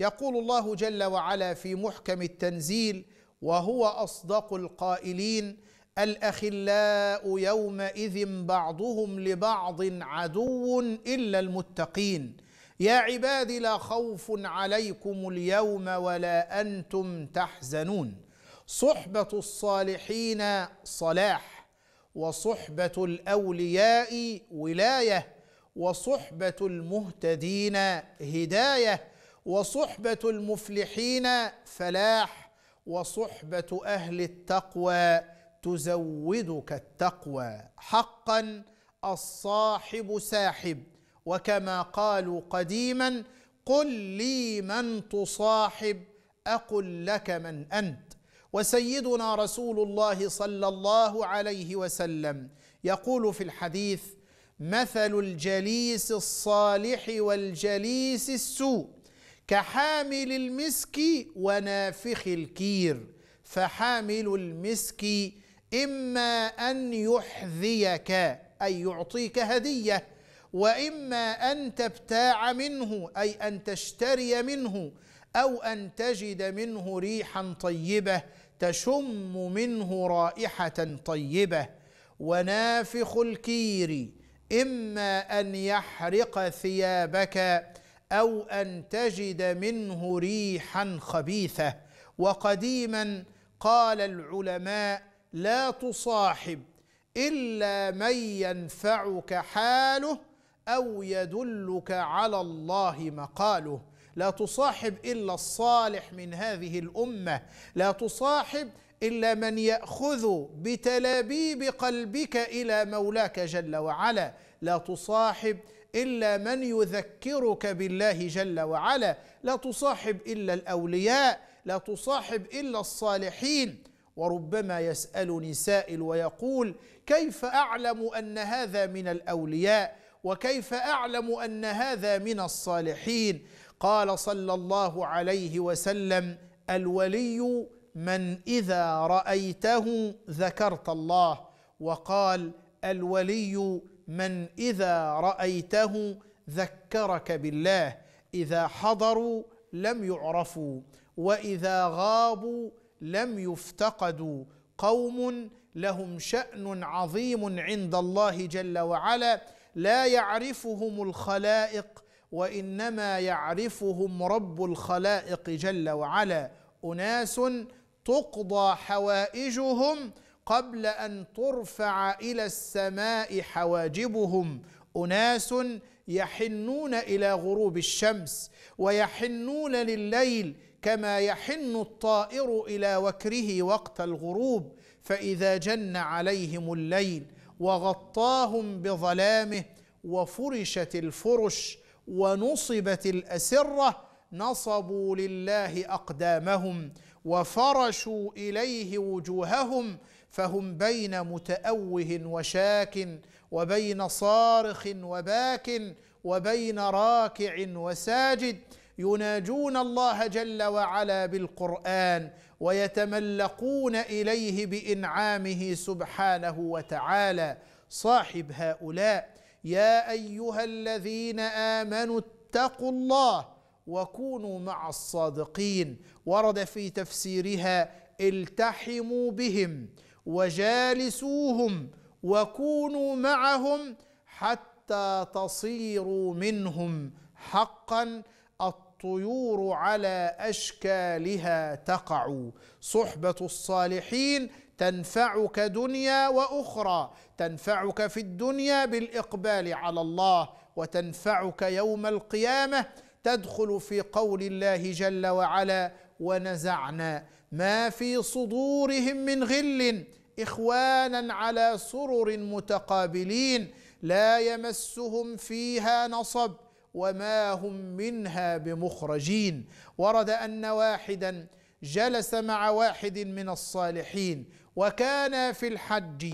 يقول الله جل وعلا في محكم التنزيل وهو اصدق القائلين الاخلاء يومئذ بعضهم لبعض عدو الا المتقين يا عباد لا خوف عليكم اليوم ولا انتم تحزنون صحبه الصالحين صلاح وصحبه الاولياء ولايه وصحبه المهتدين هدايه وصحبة المفلحين فلاح وصحبة أهل التقوى تزودك التقوى حقا الصاحب ساحب وكما قالوا قديما قل لي من تصاحب أقل لك من أنت وسيدنا رسول الله صلى الله عليه وسلم يقول في الحديث مثل الجليس الصالح والجليس السوء كحامل المسك ونافخ الكير فحامل المسك إما أن يحذيك أي يعطيك هدية وإما أن تبتاع منه أي أن تشتري منه أو أن تجد منه ريحا طيبة تشم منه رائحة طيبة ونافخ الكير إما أن يحرق ثيابك او ان تجد منه ريحا خبيثه وقديما قال العلماء لا تصاحب الا من ينفعك حاله او يدلك على الله مقاله لا تصاحب الا الصالح من هذه الامه لا تصاحب الا من ياخذ بتلابيب قلبك الى مولاك جل وعلا لا تصاحب الا من يذكرك بالله جل وعلا لا تصاحب الا الاولياء لا تصاحب الا الصالحين وربما يسالني سائل ويقول كيف اعلم ان هذا من الاولياء وكيف اعلم ان هذا من الصالحين قال صلى الله عليه وسلم الولي من اذا رايته ذكرت الله وقال الولي من اذا رايته ذكرك بالله اذا حضروا لم يعرفوا واذا غابوا لم يفتقدوا قوم لهم شان عظيم عند الله جل وعلا لا يعرفهم الخلائق وانما يعرفهم رب الخلائق جل وعلا اناس تقضى حوائجهم قبل ان ترفع الى السماء حواجبهم اناس يحنون الى غروب الشمس ويحنون لليل كما يحن الطائر الى وكره وقت الغروب فاذا جن عليهم الليل وغطاهم بظلامه وفرشت الفرش ونصبت الاسره نصبوا لله اقدامهم وفرشوا اليه وجوههم فهم بين متأوه وشاك وبين صارخ وباك وبين راكع وساجد يناجون الله جل وعلا بالقران ويتملقون اليه بانعامه سبحانه وتعالى صاحب هؤلاء يا ايها الذين امنوا اتقوا الله وكونوا مع الصادقين ورد في تفسيرها التحموا بهم وجالسوهم وكونوا معهم حتى تصيروا منهم حقا الطيور على اشكالها تقع صحبه الصالحين تنفعك دنيا واخرى تنفعك في الدنيا بالاقبال على الله وتنفعك يوم القيامه تدخل في قول الله جل وعلا ونزعنا ما في صدورهم من غل اخوانا على سرر متقابلين لا يمسهم فيها نصب وما هم منها بمخرجين ورد ان واحدا جلس مع واحد من الصالحين وكانا في الحج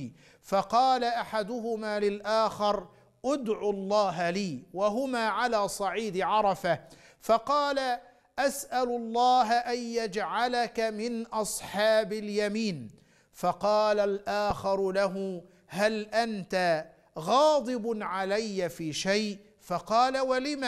فقال احدهما للاخر ادعو الله لي وهما على صعيد عرفه فقال اسال الله ان يجعلك من اصحاب اليمين فقال الاخر له هل انت غاضب علي في شيء فقال ولم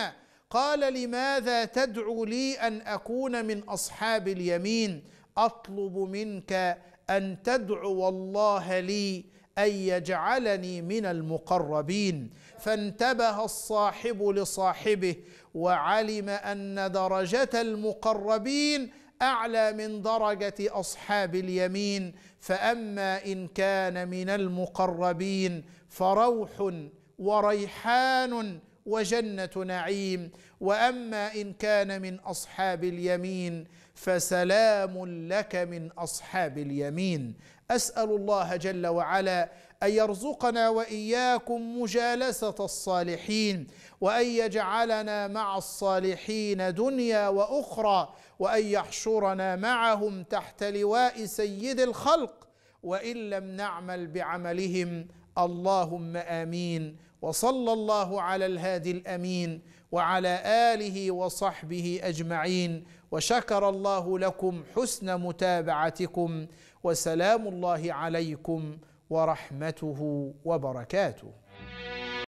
قال لماذا تدعو لي ان اكون من اصحاب اليمين اطلب منك ان تدعو الله لي ان يجعلني من المقربين فانتبه الصاحب لصاحبه وعلم ان درجه المقربين اعلى من درجه اصحاب اليمين فاما ان كان من المقربين فروح وريحان وجنه نعيم واما ان كان من اصحاب اليمين فسلام لك من اصحاب اليمين اسال الله جل وعلا ان يرزقنا واياكم مجالسه الصالحين وان يجعلنا مع الصالحين دنيا واخرى وان يحشرنا معهم تحت لواء سيد الخلق وان لم نعمل بعملهم اللهم امين وصلى الله على الهادي الامين وعلى اله وصحبه اجمعين وشكر الله لكم حسن متابعتكم وسلام الله عليكم ورحمته وبركاته